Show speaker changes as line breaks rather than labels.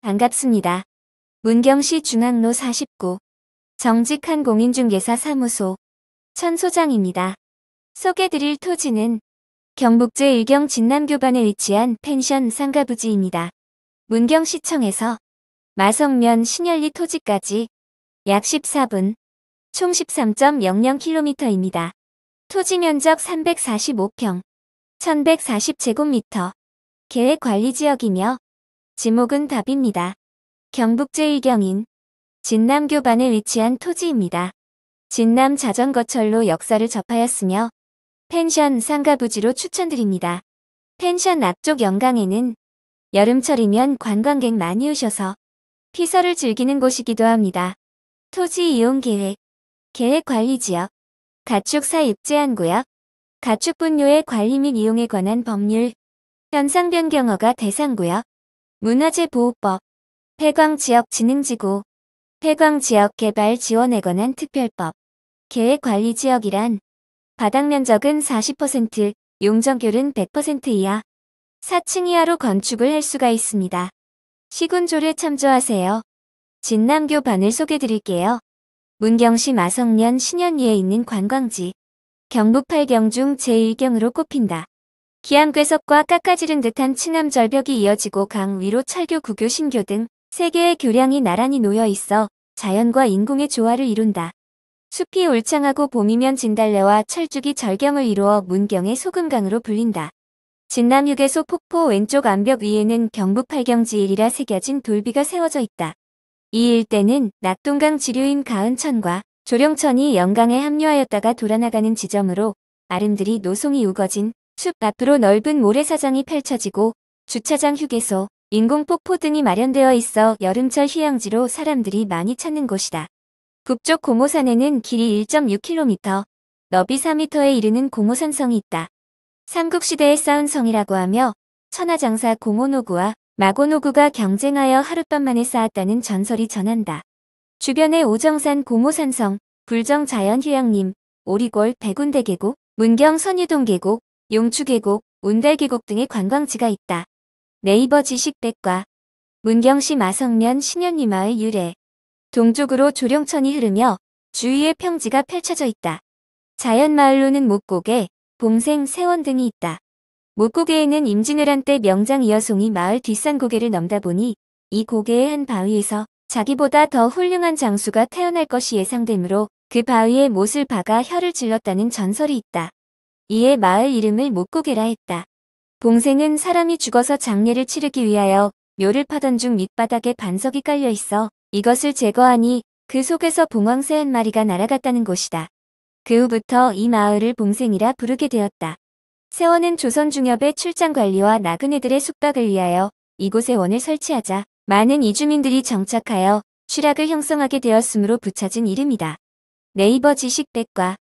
반갑습니다. 문경시 중앙로 49 정직한 공인중개사 사무소 천소장입니다. 소개드릴 토지는 경북제 일경 진남교반에 위치한 펜션 상가 부지입니다. 문경시청에서 마성면 신열리 토지까지 약 14분, 총 13.00km입니다. 토지 면적 345평, 1140제곱미터, 계획관리지역이며 지목은 답입니다. 경북 제일경인 진남교반에 위치한 토지입니다. 진남 자전거철로 역사를 접하였으며 펜션 상가 부지로 추천드립니다. 펜션 앞쪽 영강에는 여름철이면 관광객 많이 오셔서 피서를 즐기는 곳이기도 합니다. 토지 이용 계획, 계획 관리 지역, 가축 사입 제한 구역, 가축 분뇨의 관리 및 이용에 관한 법률, 현상 변경어가 대상 구역, 문화재보호법, 폐광지역진흥지구, 폐광지역개발지원에 관한 특별법, 계획관리지역이란 바닥면적은 40%, 용적률은 100% 이하, 4층 이하로 건축을 할 수가 있습니다. 시군조를 참조하세요. 진남교 반을 소개드릴게요. 문경시 마성면 신현리에 있는 관광지, 경북 8경 중 제1경으로 꼽힌다. 기암괴석과 깎아지른 듯한 층암절벽이 이어지고 강 위로 철교 구교 신교 등 세개의 교량이 나란히 놓여 있어 자연과 인공의 조화를 이룬다. 숲이 울창하고 봄이면 진달래와 철쭉이 절경을 이루어 문경의 소금강으로 불린다. 진남 휴게소 폭포 왼쪽 암벽 위에는 경북 팔경지일이라 새겨진 돌비가 세워져 있다. 이 일대는 낙동강 지류인 가은천과 조령천이 영강에 합류하였다가 돌아나가는 지점으로 아름드리 노송이 우거진 숲 앞으로 넓은 모래사장이 펼쳐지고 주차장 휴게소, 인공폭포 등이 마련되어 있어 여름철 휴양지로 사람들이 많이 찾는 곳이다. 북쪽 고모산에는 길이 1.6km, 너비 4m에 이르는 고모산성이 있다. 삼국시대에 쌓은 성이라고 하며 천하장사 고모노구와 마고노구가 경쟁하여 하룻밤 만에 쌓았다는 전설이 전한다. 주변에 오정산 고모산성, 불정자연휴양림, 오리골 백운대계곡, 문경 선유동계곡, 용추계곡, 운달계곡 등의 관광지가 있다. 네이버 지식백과 문경시 마성면 신현리마을 유래 동쪽으로 조령천이 흐르며 주위에 평지가 펼쳐져 있다. 자연마을로는 목곡에 봉생, 세원 등이 있다. 목곡에에는 임진왜란 때 명장 이여송이 마을 뒷산 고개를 넘다 보니 이 고개의 한 바위에서 자기보다 더 훌륭한 장수가 태어날 것이 예상되므로 그 바위에 못을 박아 혀를 질렀다는 전설이 있다. 이에 마을 이름을 목고개라 했다. 봉생은 사람이 죽어서 장례를 치르기 위하여 묘를 파던 중 밑바닥에 반석이 깔려 있어 이것을 제거하니 그 속에서 봉황새 한 마리가 날아갔다는 것이다. 그 후부터 이 마을을 봉생이라 부르게 되었다. 세원은 조선 중엽의 출장 관리와 나그네들의 숙박을 위하여 이곳에 원을 설치하자 많은 이주민들이 정착하여 추락을 형성하게 되었으므로 붙여진 이름이다. 네이버 지식백과